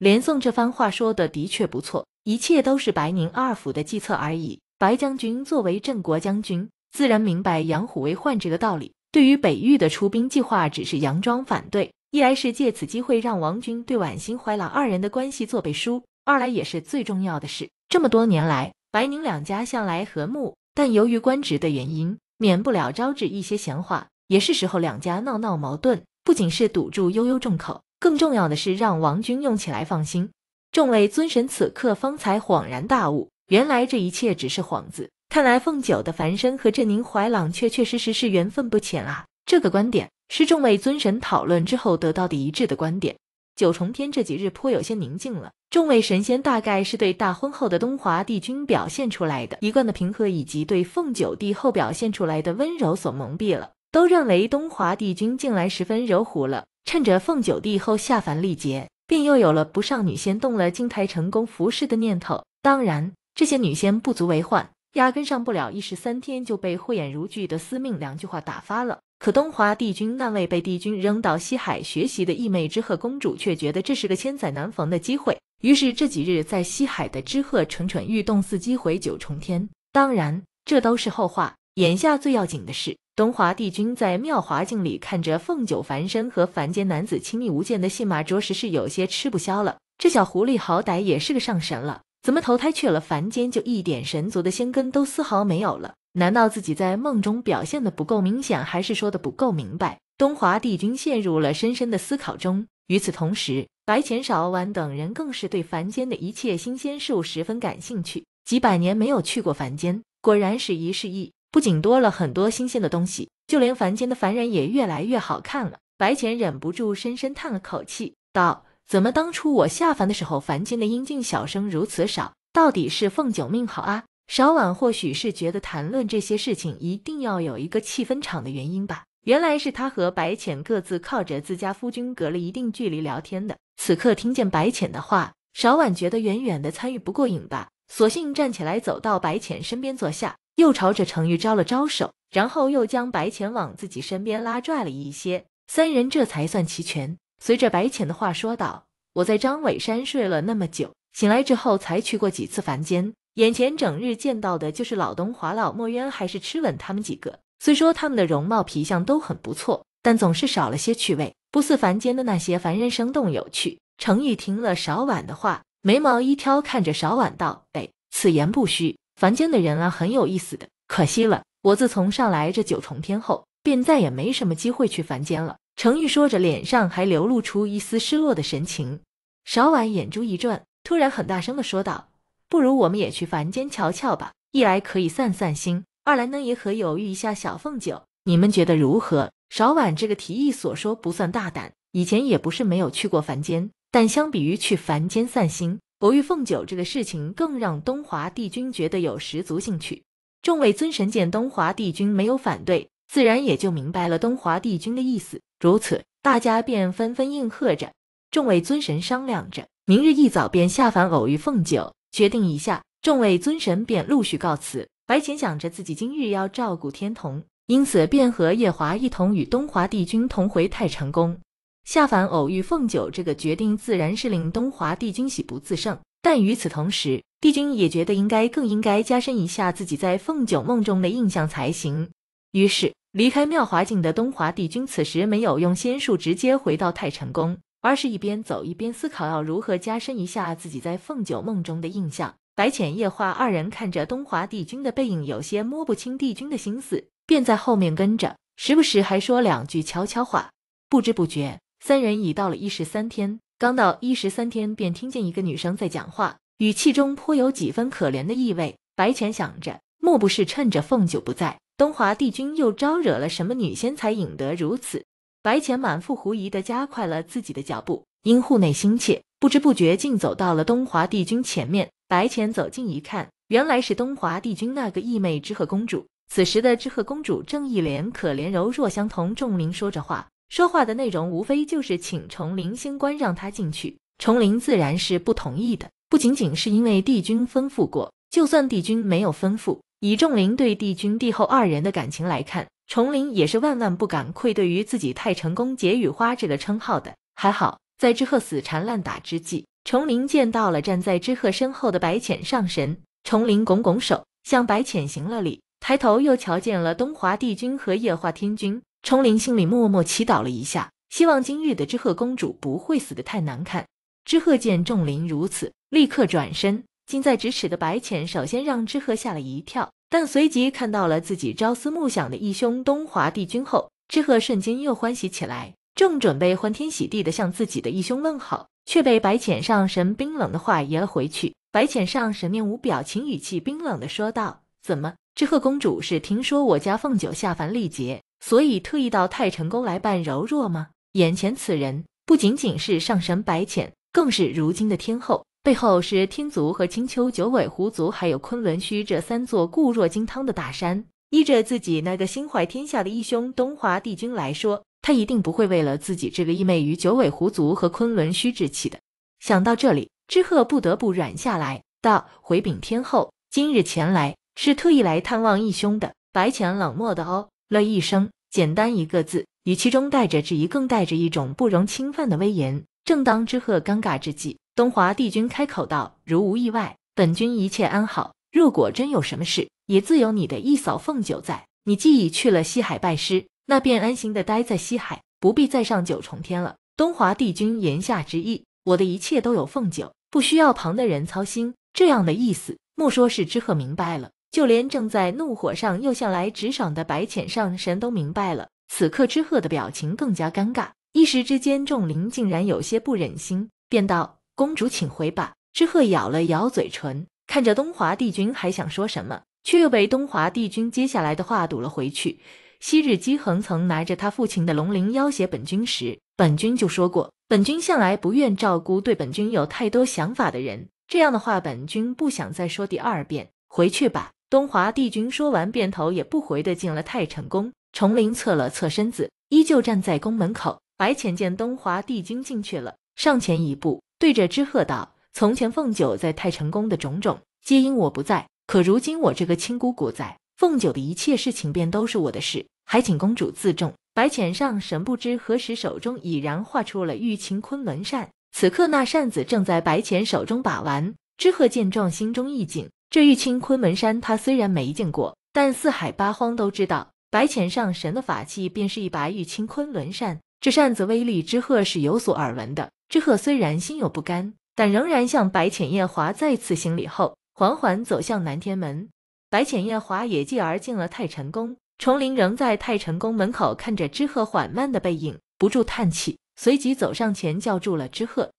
连宋这番话说的的确不错，一切都是白宁二府的计策而已。白将军作为镇国将军，自然明白养虎为患这个道理。对于北域的出兵计划，只是佯装反对，一来是借此机会让王军对婉心、怀老二人的关系做背书，二来也是最重要的事。这么多年来，白宁两家向来和睦，但由于官职的原因，免不了招致一些闲话。也是时候两家闹闹矛盾，不仅是堵住悠悠众口。更重要的是让王军用起来放心。众位尊神此刻方才恍然大悟，原来这一切只是幌子。看来凤九的凡身和这宁怀朗确确实实是缘分不浅啊！这个观点是众位尊神讨论之后得到的一致的观点。九重天这几日颇有些宁静了，众位神仙大概是对大婚后的东华帝君表现出来的一贯的平和，以及对凤九帝后表现出来的温柔所蒙蔽了，都认为东华帝君近来十分柔糊了。趁着凤九帝后下凡历劫，便又有了不上女仙动了金台成功服侍的念头。当然，这些女仙不足为患，压根上不了一时三天，就被慧眼如炬的司命两句话打发了。可东华帝君那位被帝君扔到西海学习的义妹之鹤公主，却觉得这是个千载难逢的机会，于是这几日在西海的之鹤蠢蠢欲动，伺机回九重天。当然，这都是后话。眼下最要紧的是，东华帝君在妙华境里看着凤九凡身和凡间男子亲密无间的戏码，着实是有些吃不消了。这小狐狸好歹也是个上神了，怎么投胎去了凡间就一点神族的仙根都丝毫没有了？难道自己在梦中表现的不够明显，还是说的不够明白？东华帝君陷入了深深的思考中。与此同时，白浅、少丸等人更是对凡间的一切新鲜事物十分感兴趣。几百年没有去过凡间，果然是一世异。不仅多了很多新鲜的东西，就连凡间的凡人也越来越好看了。白浅忍不住深深叹了口气，道：“怎么当初我下凡的时候，凡间的英俊小生如此少？到底是凤九命好啊？”少婉或许是觉得谈论这些事情一定要有一个气氛场的原因吧。原来是他和白浅各自靠着自家夫君隔了一定距离聊天的。此刻听见白浅的话，少婉觉得远远的参与不过瘾吧，索性站起来走到白浅身边坐下。又朝着程昱招了招手，然后又将白浅往自己身边拉拽了一些，三人这才算齐全。随着白浅的话说道：“我在张伟山睡了那么久，醒来之后才去过几次凡间，眼前整日见到的就是老东华、老墨渊，还是痴稳他们几个。虽说他们的容貌、皮相都很不错，但总是少了些趣味，不似凡间的那些凡人生动有趣。”程昱听了少婉的话，眉毛一挑，看着少婉道：“哎，此言不虚。”凡间的人啊，很有意思的，可惜了。我自从上来这九重天后，便再也没什么机会去凡间了。程玉说着，脸上还流露出一丝失落的神情。少婉眼珠一转，突然很大声的说道：“不如我们也去凡间瞧瞧吧，一来可以散散心，二来呢也可犹豫一下小凤九。你们觉得如何？”少婉这个提议所说不算大胆，以前也不是没有去过凡间，但相比于去凡间散心。偶遇凤九这个事情更让东华帝君觉得有十足兴趣。众位尊神见东华帝君没有反对，自然也就明白了东华帝君的意思。如此，大家便纷纷应和着。众位尊神商量着，明日一早便下凡偶遇凤九，决定一下。众位尊神便陆续告辞。白浅想着自己今日要照顾天童，因此便和夜华一同与东华帝君同回太成宫。下凡偶遇凤九这个决定，自然是令东华帝君喜不自胜。但与此同时，帝君也觉得应该更应该加深一下自己在凤九梦中的印象才行。于是，离开妙华境的东华帝君，此时没有用仙术直接回到太晨宫，而是一边走一边思考要如何加深一下自己在凤九梦中的印象。白浅夜话二人看着东华帝君的背影，有些摸不清帝君的心思，便在后面跟着，时不时还说两句悄悄话，不知不觉。三人已到了一十三天，刚到一十三天，便听见一个女生在讲话，语气中颇有几分可怜的意味。白浅想着，莫不是趁着凤九不在，东华帝君又招惹了什么女仙，才引得如此？白浅满腹狐疑的加快了自己的脚步，因护内心切，不知不觉竟走到了东华帝君前面。白浅走近一看，原来是东华帝君那个义妹知鹤公主。此时的知鹤公主正一脸可怜柔弱，相同仲明说着话。说话的内容无非就是请重林星官让他进去，重林自然是不同意的。不仅仅是因为帝君吩咐过，就算帝君没有吩咐，以重林对帝君、帝后二人的感情来看，重林也是万万不敢愧对于自己太成功解雨花这个称号的。还好在知鹤死缠烂打之际，重林见到了站在知鹤身后的白浅上神，重林拱拱手向白浅行了礼，抬头又瞧见了东华帝君和夜华天君。崇灵心里默默祈祷了一下，希望今日的知鹤公主不会死得太难看。知鹤见钟灵如此，立刻转身。近在咫尺的白浅首先让知鹤吓了一跳，但随即看到了自己朝思暮想的义兄东华帝君后，知鹤瞬间又欢喜起来，正准备欢天喜地的向自己的义兄问好，却被白浅上神冰冷的话噎了回去。白浅上神面无表情，语气冰冷的说道：“怎么，知鹤公主是听说我家凤九下凡历劫？”所以特意到太晨宫来扮柔弱吗？眼前此人不仅仅是上神白浅，更是如今的天后，背后是天族和青丘九尾狐族，还有昆仑虚这三座固若金汤的大山。依着自己那个心怀天下的义兄东华帝君来说，他一定不会为了自己这个义妹与九尾狐族和昆仑虚置气的。想到这里，知鹤不得不软下来，道：“回禀天后，今日前来是特意来探望义兄的。”白浅冷漠的哦。了一声，简单一个字，语气中带着质疑，更带着一种不容侵犯的威严。正当之鹤尴尬之际，东华帝君开口道：“如无意外，本君一切安好。若果真有什么事，也自有你的一扫凤九在。你既已去了西海拜师，那便安心的待在西海，不必再上九重天了。”东华帝君言下之意，我的一切都有凤九，不需要旁的人操心，这样的意思，莫说是之鹤明白了。就连正在怒火上又向来直爽的白浅上神都明白了，此刻之鹤的表情更加尴尬，一时之间，众灵竟然有些不忍心，便道：“公主，请回吧。”之鹤咬了咬嘴唇，看着东华帝君，还想说什么，却又被东华帝君接下来的话堵了回去。昔日姬恒曾拿着他父亲的龙鳞要挟本君时，本君就说过，本君向来不愿照顾对本君有太多想法的人，这样的话，本君不想再说第二遍，回去吧。东华帝君说完，便头也不回的进了太晨宫。重陵侧了侧身子，依旧站在宫门口。白浅见东华帝君进去了，上前一步，对着知鹤道：“从前凤九在太晨宫的种种，皆因我不在。可如今我这个亲姑姑在，凤九的一切事情便都是我的事。还请公主自重。”白浅上神不知何时手中已然画出了玉清昆仑扇，此刻那扇子正在白浅手中把玩。知鹤见状，心中一紧。这玉清昆仑山，他虽然没见过，但四海八荒都知道。白浅上神的法器便是一把玉清昆仑扇，这扇子威力之鹤是有所耳闻的。之鹤虽然心有不甘，但仍然向白浅夜华再次行礼后，缓缓走向南天门。白浅夜华也继而进了太晨宫。重陵仍在太晨宫门口看着之鹤缓慢的背影，不住叹气，随即走上前叫住了之鹤。